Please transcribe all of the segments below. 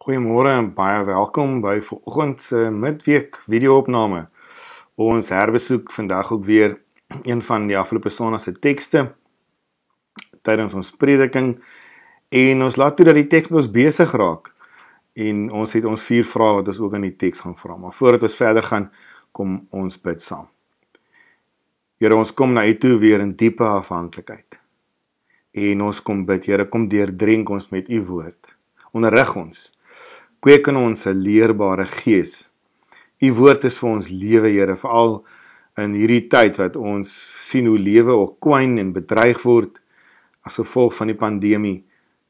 Goeiemôre en baie welkom by vanoggend se midweek video-opname. Ons herbesoek vandag ook weer een van die afgelope Sondag se tekste tydens ons prediking en ons laat toe dat die teks ons besig raak en ons het ons vier vrae wat ons ook aan die teks gaan vra. Maar voordat ons verder gaan, kom ons bid saam. Here, ons kom na U toe weer in diepe afhanklikheid. En ons kom bid, Here, kom deurdrink ons met U woord. Onderrig ons kweek in ons 'n leerbare gees. U woord is vir ons lewe, Here, veral in hierdie tyd wat ons sien hoe lewe okwyn en bedreig word as gevolg van die pandemie,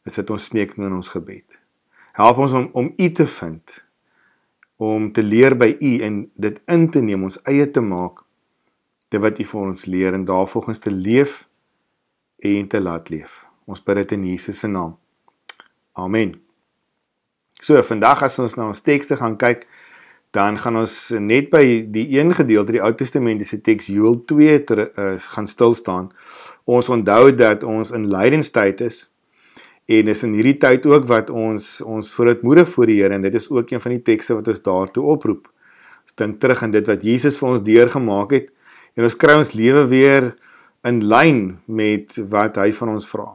is dit ons smeking in ons gebed. Help ons om om U te vind, om te leer by U en dit in te neem, ons eie te maak dit wat U vir ons leer en daarvolgens te leef en te laat leef. Ons bid dit in Jesus se naam. Amen. So vandag as ons na ons tekste gaan kyk, dan gaan ons net by die een gedeelte, die Ou Testamentiese teks Joël 2 ter, uh, gaan stil staan. Ons onthou dat ons in lydenstyd is en is in hierdie tyd ook wat ons ons voorootmoedig voor die Here en dit is ook een van die tekste wat ons daartoe oproep. Ons dink terug aan dit wat Jesus vir ons deurgemaak het en ons kry ons lewe weer in lyn met wat hy van ons vra.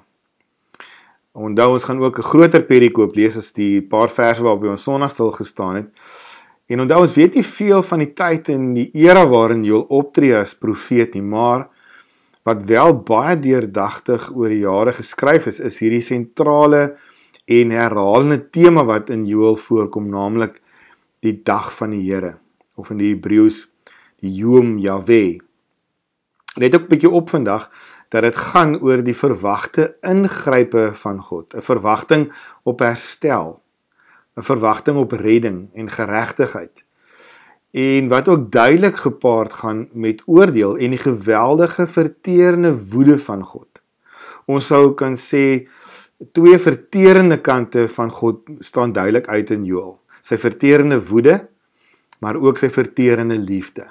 Onthou ons gaan ook 'n groter perikoop lees as die paar verse waarop ons Sondag stil gestaan het. En onthou ons weet nie veel van die tyd en die era waarin Joël optree as profeet nie, maar wat wel baie deurdagtig oor die jare geskryf is, is hierdie sentrale en herhalende tema wat in Joël voorkom, naamlik die dag van die Here of in die Hebreëus die Yom Yahweh. Let ook 'n bietjie op vandag dat dit gaan oor die verwagte ingrype van God, 'n verwagting op herstel, 'n verwagting op redding en geregtigheid. En wat ook duidelik gepaard gaan met oordeel en die geweldige verteerende woede van God. Ons sou kan sê twee verteerende kante van God staan duidelik uit in Joël. Sy verteerende woede, maar ook sy verteerende liefde.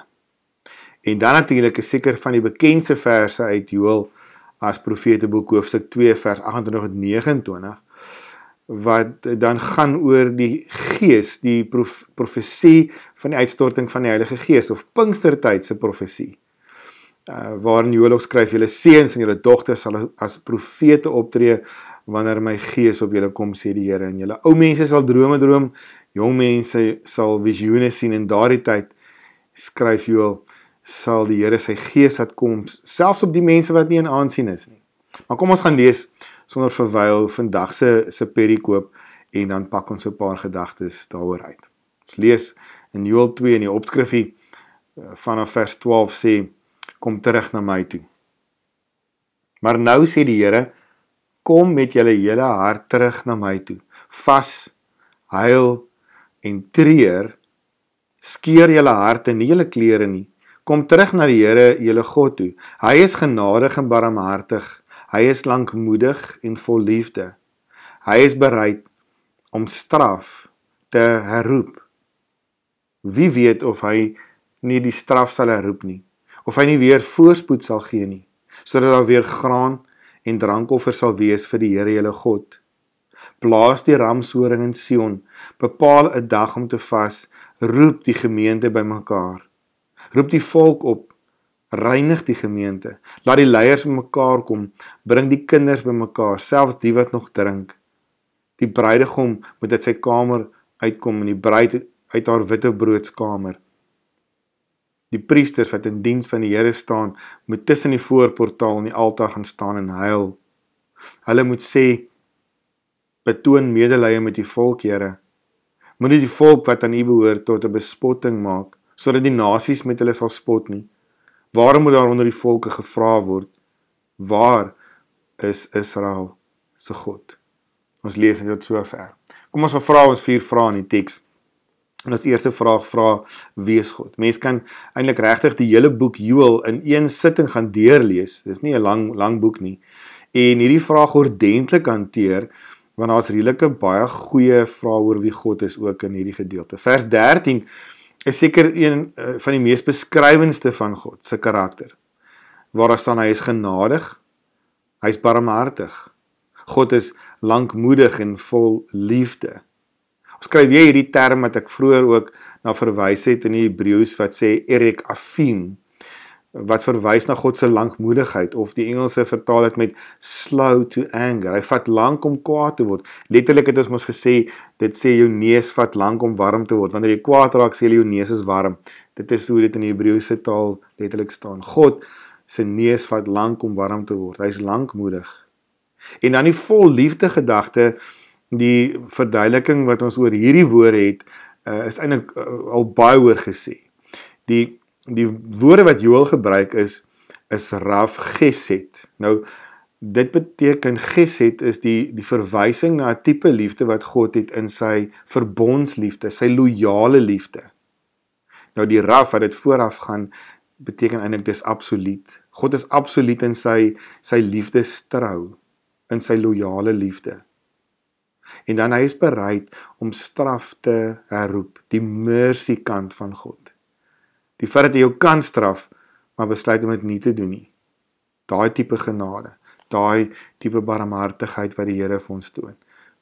En dan natuurlik is seker van die bekendste verse uit Joël as profeteboek hoofstuk 2 vers 28:29 wat dan gaan oor die gees, die prof, profesie van die uitstorting van die Heilige Gees of Pinkstertyd se profesie. Uh, waarin Joël skryf: "Julle seuns en julle dogters sal as profete optree wanneer my gees op julle kom," sê die Here, "en julle ou mense sal drome droom, jong mense sal visioene sien in daardie tyd." Skryf Joël sal die Here sy gees laat kom selfs op die mense wat nie in aansien is nie. Maar kom ons gaan lees sonder verwyl vandag se se perikoop en dan pak ons 'n paar gedagtes daaroor uit. Ons lees in Joël 2 in die opskrifie eh, vanaf vers 12 sê kom terug na my toe. Maar nou sê die Here kom met julle hele hart terug na my toe. Vas, huil en treur skeer julle harte nie julle klere nie Kom terug na die Here, julle God toe. Hy is genadig en barmhartig. Hy is lankmoedig en vol liefde. Hy is bereid om straf te herroep. Wie weet of hy nie die straf sal herroep nie of hy nie weer voorspoed sal gee nie, sodat daar weer graan en drankoffer sal wees vir die Here julle God. Blaas die ramshoring in Sion, bepaal 'n dag om te vas, roep die gemeente bymekaar roep die volk op reinig die gemeente laat die leiers bymekaar kom bring die kinders bymekaar selfs die wat nog drink die bruidegom moet uit sy kamer uitkom en die bruid uit haar witte broodskamer die priesters wat in diens van die Here staan moet tussen die voorportaal en die altaar gaan staan en huil hulle moet sê betoon medelee met die volk Here moenie die volk wat aan u behoort tot 'n bespotting maak sodat die nasies met hulle sal spot nie. Waarom moet daar onder die volke gevra word? Waar is Israel se God? Ons lees dit tot sover. Kom ons vra ons vier vrae in die teks. En as eerste vraag vra wie is God? Mens kan eintlik regtig die hele boek Joël in een sitting gaan deurlees. Dis nie 'n lang lang boek nie. En hierdie vraag ordentlik hanteer want daar's redelike baie goeie vrae oor wie God is ook in hierdie gedeelte. Vers 13 is seker een eh, van die mees beskrywendste van God se karakter. Waar daar staan hy is genadig, hy is barmhartig. God is lankmoedig en vol liefde. Ons kry weer hierdie term wat ek vroeër ook na verwys het in die Hebreëus wat sê erek afim, wat verwys na God se lankmoedigheid of die Engelse vertaal dit met slow to anger. Hy vat lank om kwaad te word. Letterlik het ons mos gesê dit sê jou neus vat lank om warm te word. Wanneer jy kwaad raak, sê jy jou neus is warm. Dit is hoe dit in die Hebreëse taal letterlik staan. God se neus vat lank om warm te word. Hy's lankmoedig. En dan die vol liefde gedagte, die verduideliking wat ons oor hierdie woord het, uh, is eintlik uh, al baie hoor gesê. Die die woorde wat Joël gebruik is is raf geset. Nou dit beteken geset is die die verwysing na 'n tipe liefde wat God het in sy verbondsliefde, sy loyale liefde. Nou die raf wat dit vooraf gaan beteken eintlik dis absoluut. God is absoluut in sy sy liefde trou, in sy loyale liefde. En dan hy is bereid om straf te herroep, die mercy kant van God die feit dat jy jou kan straf maar besluit om dit nie te doen nie. Daai tipe genade, daai tipe barmhartigheid wat die Here vir ons toon.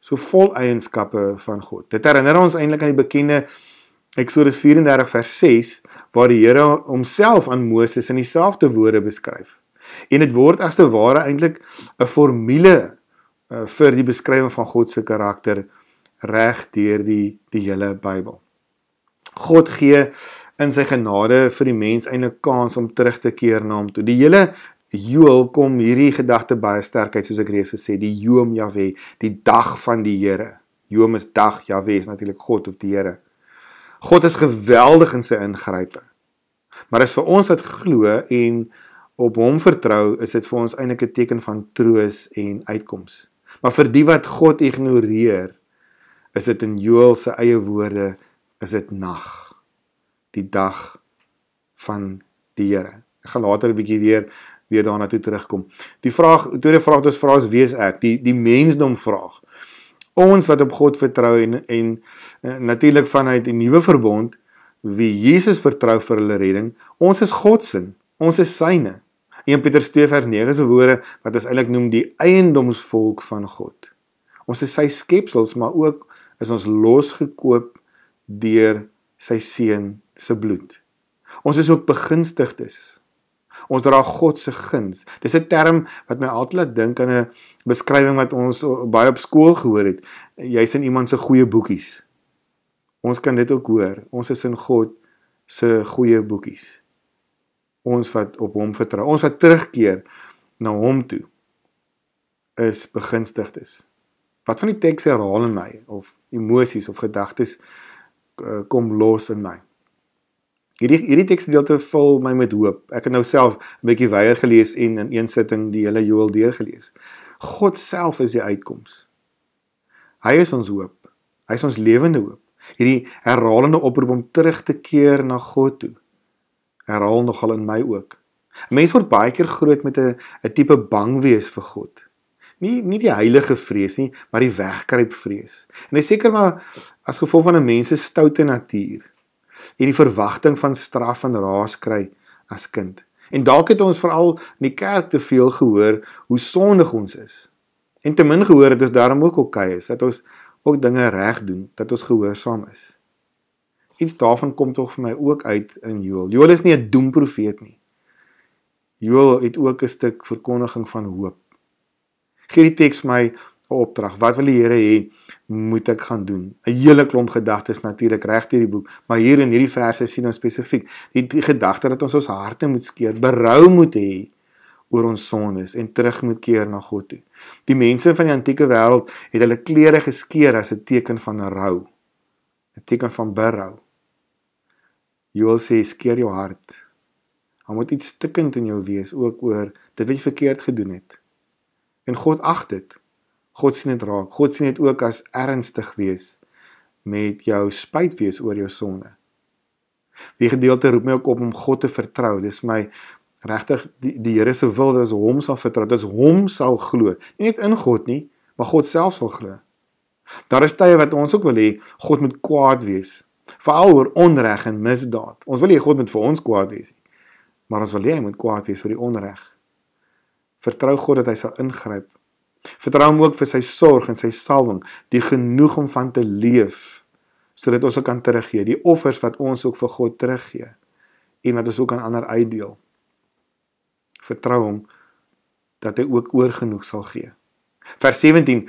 So vol eienskappe van God. Dit herinner ons eintlik aan die bekende Eksodus 34 vers 6 waar die Here homself aan Moses in dieselfde woorde beskryf. En dit word egter ware eintlik 'n formule eh, vir die beskrywing van God se karakter reg deur die die hele Bybel. God gee in sy genade vir die mens eintlik kans om terug te keer na hom toe. Die hele Joel kom hierdie gedagte baie sterk uit soos ek reeds gesê, die Yom Yahweh, die dag van die Here. Yom is dag, Yahweh is natuurlik God of die Here. God is geweldig in sy ingrype. Maar as vir ons wat glo en op hom vertrou, is dit vir ons eintlik 'n teken van troos en uitkoms. Maar vir die wat God ignoreer, is dit in Joel se eie woorde is dit nag die dag van die Here. Ek gaan later 'n bietjie weer weer daarna toe terugkom. Die vraag, die tweede vraag wat ons vra is wie is ek? Die die mensdom vraag. Ons wat op God vertrou en en eh, natuurlik vanuit die nuwe verbond wie Jesus vertrou vir hulle redding, ons is God se, ons is syne. 1 Petrus 2 vers 9 se woorde wat ons eintlik noem die eiendomsvolk van God. Ons is sy skepsels, maar ook is ons losgekoop deur sy seun se bloed. Ons is ook begunstigdes. Ons dra God se guns. Dis 'n term wat my altyd laat dink aan 'n beskrywing wat ons baie op skool gehoor het. Jy's in iemand se goeie boekies. Ons kan dit ook hoor. Ons is in God se goeie boekies. Ons wat op hom vertrou, ons wat terugkeer na hom toe is begunstigdes. Wat van die teks herhaal in my of emosies of gedagtes Eh, kom los in my. Hierdie hierdie teksgedeelte vul my met hoop. Ek het nou self 'n bietjie weier gelees en in een sitting die hele Joël deur gelees. God self is die uitkoms. Hy is ons hoop. Hy is ons lewende hoop. Hierdie herhalende oproep om terug te keer na God toe herhaal nogal in my ook. Mense word baie keer groot met 'n 'n tipe bang wees vir God nie nie die heilige vrees nie, maar die wegkruip vrees. En hy seker maar as gevolg van 'n mens se stoute natuur en die verwagting van straf en raas kry as kind. En dalk het ons veral in die kerk te veel gehoor hoe sondig ons is. En te min gehoor het ons daarom ook oké okay is dat ons ook dinge reg doen, dat ons gehoorsaam is. Iets daarvan kom tog vir my ook uit in Joël. Joël is nie 'n doemprofeet nie. Joël het ook 'n stuk verkondiging van hoop kritiks my opdrag. Wat wil die Here hê moet ek gaan doen? 'n Hele klomp gedagtes natuurlik reg deur die boek, maar hier in hierdie verse sien ons spesifiek die, die gedagte dat ons ons harte moet skeer, berou moet hê oor ons sondes en terug moet keer na God toe. Die mense van die antieke wêreld het hulle klere geskeur as 'n teken van rou. 'n Teken van berou. Joel sê skeer jou hart. Daar moet iets stikkend in jou wees ook oor dit wat jy verkeerd gedoen het. En God ag dit. God sien dit raak. God sien dit ook as ernstig wees met jou spyt wees oor jou sonde. Die gedeelte roep my ook op om God te vertrou. Dis my regtig die, die Here se wil dat ons hom sal vertrou, dat ons hom sal glo. Nie net in God nie, maar God self sal glo. Daar is tye wat ons ook wil hê God moet kwaad wees, veral oor onreg en misdaad. Ons wil hê God moet vir ons kwaad wees. Maar ons wil hê hy moet kwaad wees vir die onreg. Vertrou God dat hy sal ingryp. Vertrou hom ook vir sy sorg en sy salwing, die genoeg om van te leef sodat ons ook kan teruggee, die offers wat ons ook vir God teruggee en wat ons ook aan ander uitdeel. Vertrou hom dat hy ook oor genoeg sal gee. Vers 17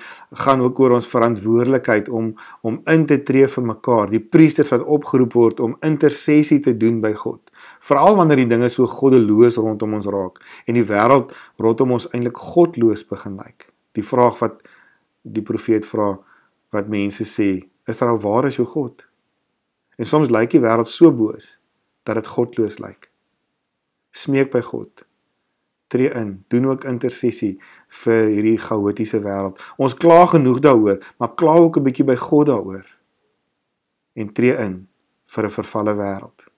gaan ook oor ons verantwoordelikheid om om in te tree vir mekaar, die priesters wat opgeroep word om intersessie te doen by God veral wanneer die dinge so goddeloos rondom ons raak en die wêreld rondom ons eintlik godloos begin lyk. Die vraag wat die profeet vra wat mense sê, is daar alwaar nou is jou God? En soms lyk die wêreld so boos dat dit godloos lyk. Smeek by God. Tree in, doen ook intersessie vir hierdie chaotiese wêreld. Ons kla genoeg daaroor, maar kla ook 'n bietjie by God daaroor. En tree in vir 'n vervalle wêreld.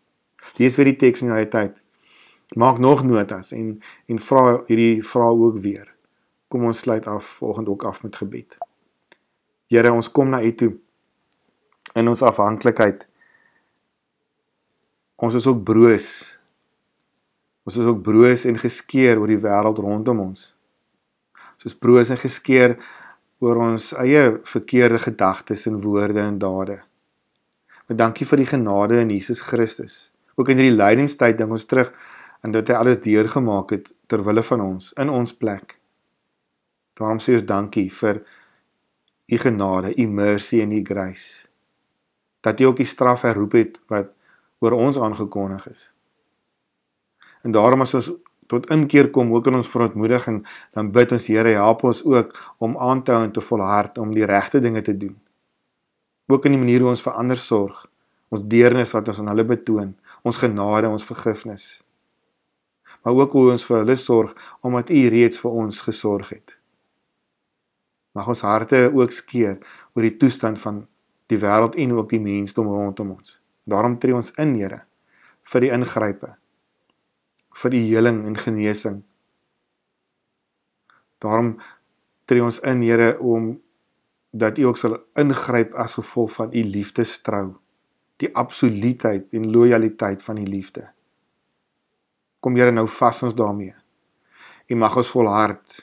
Lees weer die teks in daai tyd. Maak nog notas en en vra hierdie vrae ook weer. Kom ons sluit af vanoggend ook af met gebed. Here, ons kom na U toe in ons afhanklikheid. Ons is ook broos. Ons is ook broos en geskeer oor die wêreld rondom ons. Ons is broos en geskeer oor ons eie verkeerde gedagtes en woorde en dade. Maar dankie vir die genade in Jesus Christus ook in hierdie lydingstyd dink ons terug aan dit wat hy alles deurgemaak het ter wille van ons in ons plek. Daarom sê ons dankie vir u genade, u mercy en u grace. Dat u ook die straf herroep het wat oor ons aangekondig is. En daarom as ons tot inkeer kom, ook in ons verontmoediging, dan bid ons Here help ons ook om aan te hou en te volhard om die regte dinge te doen. Ook in die manier hoe ons vir ander sorg, ons deernis wat ons aan hulle betoon, ons genade, ons vergifnis. Maar ook hoe ons vir hulle sorg omdat U reeds vir ons gesorg het. Mag ons harte ook skeer oor die toestand van die wêreld en ook die mensdom rondom ons. Daarom tree ons in, Here, vir die ingrype, vir die heling en genesing. Daarom tree ons in, Here, om dat U ook sal ingryp as gevolg van U liefdestrou die absoluutheid en loyaliteit van die liefde. Kom Here nou vas ons daarmee. U mag ons volhard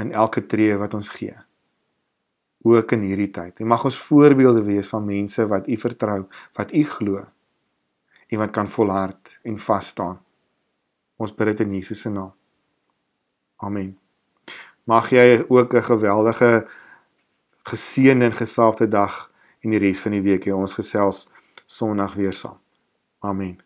in elke tree wat ons gee. Ook in hierdie tyd. U mag ons voorbeelde wees van mense wat u vertrou, wat u glo. Iemand kan volhard en vas staan. Ons bid dit in Jesus se naam. Amen. Mag jy ook 'n geweldige geseënde en gesaafde dag en die res van die week hê. Ons gesels Sondag weer saam. Amen.